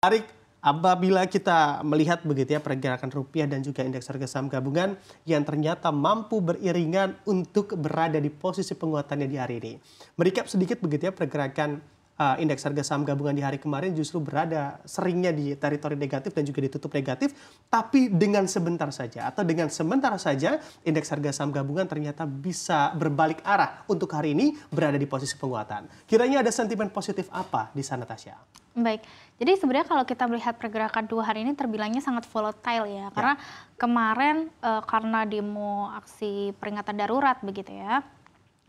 Tarik apabila kita melihat begitu ya pergerakan rupiah dan juga indeks harga saham gabungan yang ternyata mampu beriringan untuk berada di posisi penguatannya di hari ini. Merikap sedikit begitu ya pergerakan uh, indeks harga saham gabungan di hari kemarin justru berada seringnya di teritori negatif dan juga ditutup negatif, tapi dengan sebentar saja atau dengan sementara saja indeks harga saham gabungan ternyata bisa berbalik arah untuk hari ini berada di posisi penguatan. Kiranya ada sentimen positif apa di sana Tasya? Baik, jadi sebenarnya kalau kita melihat pergerakan dua hari ini terbilangnya sangat volatile ya, ya. karena ya. kemarin e, karena demo aksi peringatan darurat begitu ya,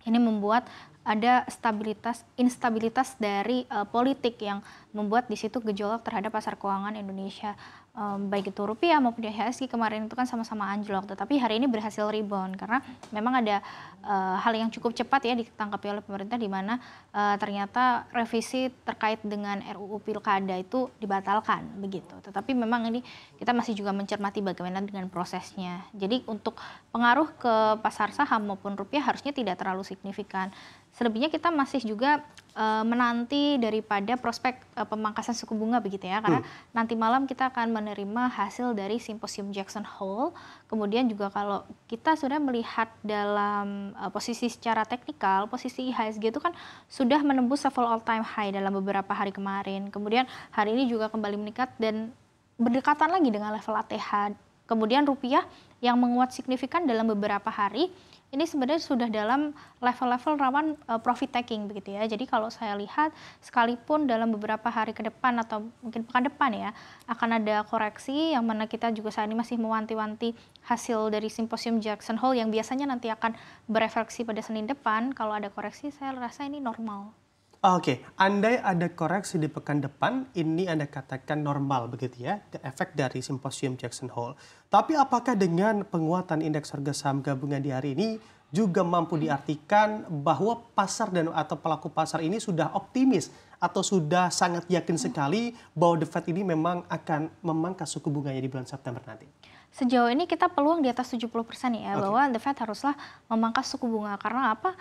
ini membuat ada stabilitas instabilitas dari eh, politik yang membuat di situ gejolak terhadap pasar keuangan Indonesia um, baik itu rupiah maupun IHSG kemarin itu kan sama-sama anjlok tetapi hari ini berhasil rebound karena memang ada uh, hal yang cukup cepat ya ditangkapi oleh pemerintah di mana uh, ternyata revisi terkait dengan RUU Pilkada itu dibatalkan begitu tetapi memang ini kita masih juga mencermati bagaimana dengan prosesnya jadi untuk pengaruh ke pasar saham maupun rupiah harusnya tidak terlalu signifikan selebihnya kita masih juga Eh, menanti daripada prospek eh, pemangkasan suku bunga begitu ya karena hmm. nanti malam kita akan menerima hasil dari simposium Jackson Hole kemudian juga kalau kita sudah melihat dalam eh, posisi secara teknikal posisi IHSG itu kan sudah menembus level all time high dalam beberapa hari kemarin kemudian hari ini juga kembali meningkat dan berdekatan lagi dengan level ATH kemudian rupiah yang menguat signifikan dalam beberapa hari ini sebenarnya sudah dalam level-level rawan uh, profit taking begitu ya. Jadi kalau saya lihat sekalipun dalam beberapa hari ke depan atau mungkin pekan depan ya akan ada koreksi yang mana kita juga saat ini masih mewanti-wanti hasil dari simposium Jackson Hole yang biasanya nanti akan berefleksi pada Senin depan. Kalau ada koreksi saya rasa ini normal. Oh, oke, okay. andai ada koreksi di pekan depan, ini Anda katakan normal begitu ya, efek dari simposium Jackson Hole. Tapi apakah dengan penguatan indeks harga saham gabungan di hari ini juga mampu diartikan bahwa pasar dan atau pelaku pasar ini sudah optimis atau sudah sangat yakin sekali bahwa The Fed ini memang akan memangkas suku bunganya di bulan September nanti? Sejauh ini kita peluang di atas 70% ya okay. bahwa The Fed haruslah memangkas suku bunga karena apa?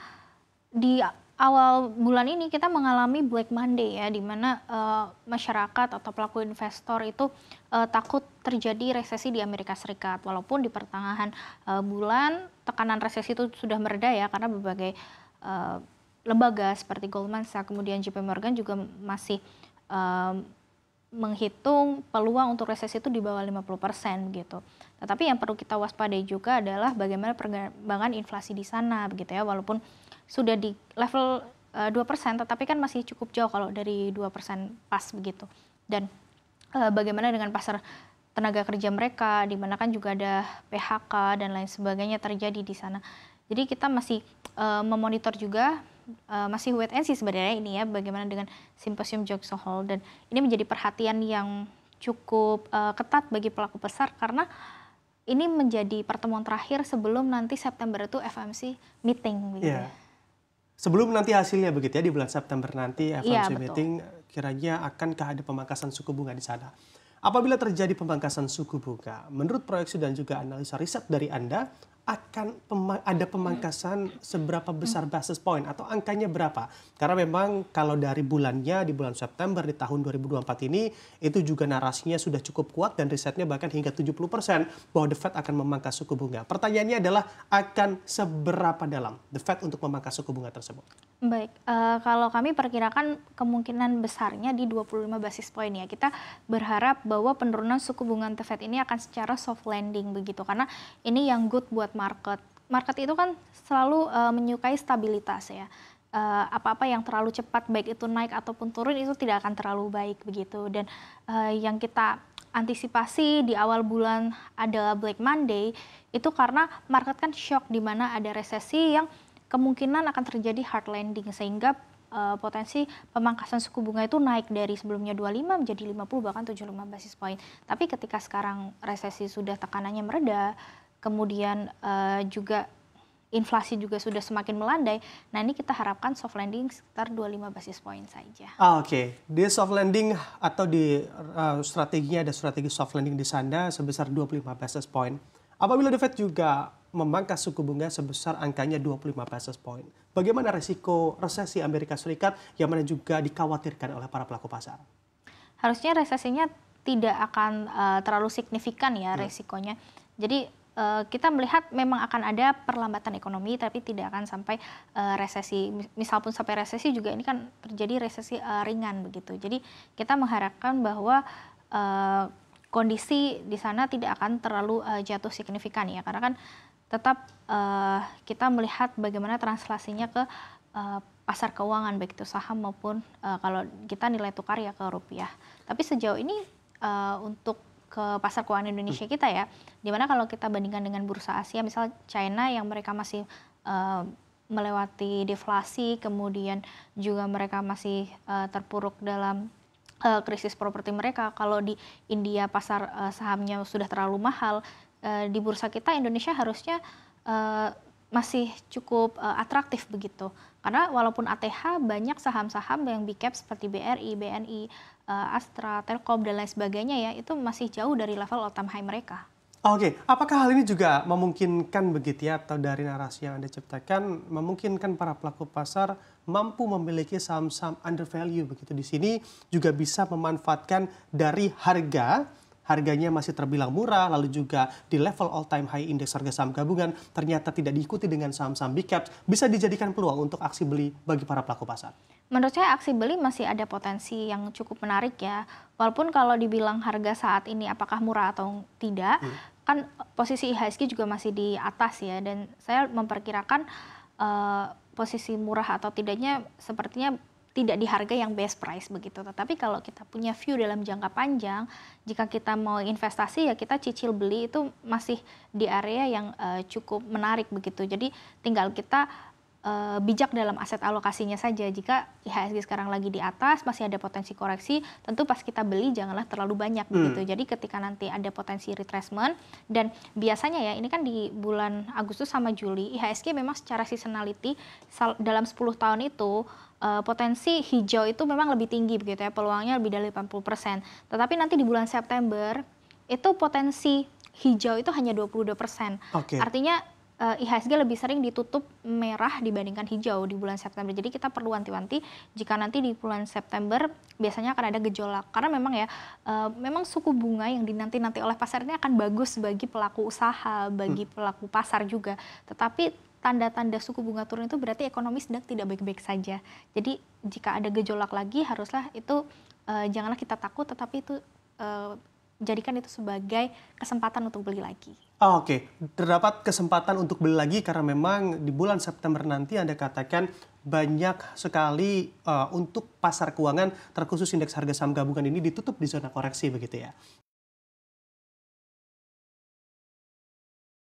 Di awal bulan ini kita mengalami Black Monday ya, di mana uh, masyarakat atau pelaku investor itu uh, takut terjadi resesi di Amerika Serikat. Walaupun di pertengahan uh, bulan tekanan resesi itu sudah mereda ya, karena berbagai uh, lembaga seperti Goldman Sachs, kemudian JP Morgan juga masih uh, menghitung peluang untuk resesi itu di bawah 50% persen gitu. Tetapi yang perlu kita waspadai juga adalah bagaimana perkembangan inflasi di sana begitu ya walaupun sudah di level eh, dua persen, tetapi kan masih cukup jauh kalau dari dua persen pas begitu. Dan uh, bagaimana dengan pasar tenaga kerja mereka, di mana kan juga ada PHK dan lain sebagainya terjadi di sana. Jadi kita masih uh, memonitor juga uh, masih wait and see sebenarnya ini ya bagaimana dengan simposium Jogso Hall dan ini menjadi perhatian yang cukup uh, ketat bagi pelaku besar karena ini menjadi pertemuan terakhir sebelum nanti September itu FMC meeting gitu yeah. Ya. Sebelum nanti hasilnya begitu ya di bulan September nanti FOMC ya, meeting kiranya akan ada pemangkasan suku bunga di sana? Apabila terjadi pemangkasan suku bunga, menurut proyeksi dan juga analisa riset dari Anda, akan ada pemangkasan seberapa besar basis point atau angkanya berapa? Karena memang kalau dari bulannya di bulan September di tahun 2024 ini itu juga narasinya sudah cukup kuat dan risetnya bahkan hingga 70% bahwa The Fed akan memangkas suku bunga. Pertanyaannya adalah akan seberapa dalam The Fed untuk memangkas suku bunga tersebut? Baik, uh, kalau kami perkirakan kemungkinan besarnya di 25 basis point ya. Kita berharap bahwa penurunan suku bunga The Fed ini akan secara soft landing begitu karena ini yang good buat market. Market itu kan selalu uh, menyukai stabilitas ya. Eh, apa-apa uh, yang terlalu cepat baik itu naik ataupun turun itu tidak akan terlalu baik begitu dan uh, yang kita antisipasi di awal bulan adalah Black Monday itu karena market kan shock di mana ada resesi yang kemungkinan akan terjadi hard landing sehingga uh, potensi pemangkasan suku bunga itu naik dari sebelumnya 25 menjadi 50 bahkan 75 basis point. Tapi ketika sekarang resesi sudah tekanannya mereda, kemudian uh, juga inflasi juga sudah semakin melandai. Nah, ini kita harapkan soft landing sekitar 25 basis point saja. Ah, oke. Okay. Di soft landing atau di uh, strateginya ada strategi soft landing di sana sebesar 25 basis point. Apabila The Fed juga memangkas suku bunga sebesar angkanya 25 basis point. Bagaimana resiko resesi Amerika Serikat yang mana juga dikhawatirkan oleh para pelaku pasar? Harusnya resesinya tidak akan uh, terlalu signifikan ya hmm. resikonya. Jadi uh, kita melihat memang akan ada perlambatan ekonomi tapi tidak akan sampai uh, resesi. Misal pun sampai resesi juga ini kan terjadi resesi uh, ringan begitu. Jadi kita mengharapkan bahwa uh, kondisi di sana tidak akan terlalu uh, jatuh signifikan ya karena kan tetap uh, kita melihat bagaimana translasinya ke uh, pasar keuangan baik itu saham maupun uh, kalau kita nilai tukar ya ke rupiah. Tapi sejauh ini uh, untuk ke pasar keuangan Indonesia kita ya, dimana kalau kita bandingkan dengan bursa Asia, misal China yang mereka masih uh, melewati deflasi, kemudian juga mereka masih uh, terpuruk dalam uh, krisis properti mereka. Kalau di India pasar uh, sahamnya sudah terlalu mahal, uh, di bursa kita Indonesia harusnya uh, masih cukup uh, atraktif begitu. Karena walaupun ATH banyak saham-saham yang big cap e seperti BRI, BNI, uh, Astra, Telkom dan lain sebagainya ya, itu masih jauh dari level all time high mereka. Oke, okay. apakah hal ini juga memungkinkan begitu ya atau dari narasi yang Anda ciptakan memungkinkan para pelaku pasar mampu memiliki saham-saham under value begitu di sini juga bisa memanfaatkan dari harga harganya masih terbilang murah lalu juga di level all time high indeks harga saham gabungan ternyata tidak diikuti dengan saham-saham big caps bisa dijadikan peluang untuk aksi beli bagi para pelaku pasar menurut saya aksi beli masih ada potensi yang cukup menarik ya. Walaupun kalau dibilang harga saat ini apakah murah atau tidak, hmm kan posisi IHSG juga masih di atas ya dan saya memperkirakan uh, posisi murah atau tidaknya sepertinya tidak di harga yang best price begitu. Tetapi kalau kita punya view dalam jangka panjang, jika kita mau investasi ya kita cicil beli itu masih di area yang uh, cukup menarik begitu. Jadi tinggal kita uh, bijak dalam aset alokasinya saja. Jika IHSG sekarang lagi di atas, masih ada potensi koreksi, tentu pas kita beli janganlah terlalu banyak hmm. begitu. Jadi ketika nanti ada potensi retracement dan biasanya ya ini kan di bulan Agustus sama Juli IHSG memang secara seasonality dalam 10 tahun itu eh, potensi hijau itu memang lebih tinggi begitu ya, peluangnya lebih dari 80%. Tetapi nanti di bulan September itu potensi hijau itu hanya 22%. Okay. Artinya uh, eh, IHSG lebih sering ditutup merah dibandingkan hijau di bulan September. Jadi kita perlu anti-anti jika nanti di bulan September biasanya akan ada gejolak karena memang ya uh, memang suku bunga yang dinanti-nanti oleh pasar ini akan bagus bagi pelaku usaha, bagi hmm. pelaku pasar juga. Tetapi tanda-tanda suku bunga turun itu berarti ekonomi sedang tidak baik-baik saja. Jadi jika ada gejolak lagi haruslah itu uh, janganlah kita takut tetapi itu uh, jadikan itu sebagai kesempatan untuk beli lagi. Oh, Oke, okay. terdapat kesempatan untuk beli lagi karena memang di bulan September nanti Anda katakan banyak sekali uh, untuk pasar keuangan terkhusus indeks harga saham gabungan ini ditutup di zona koreksi begitu ya.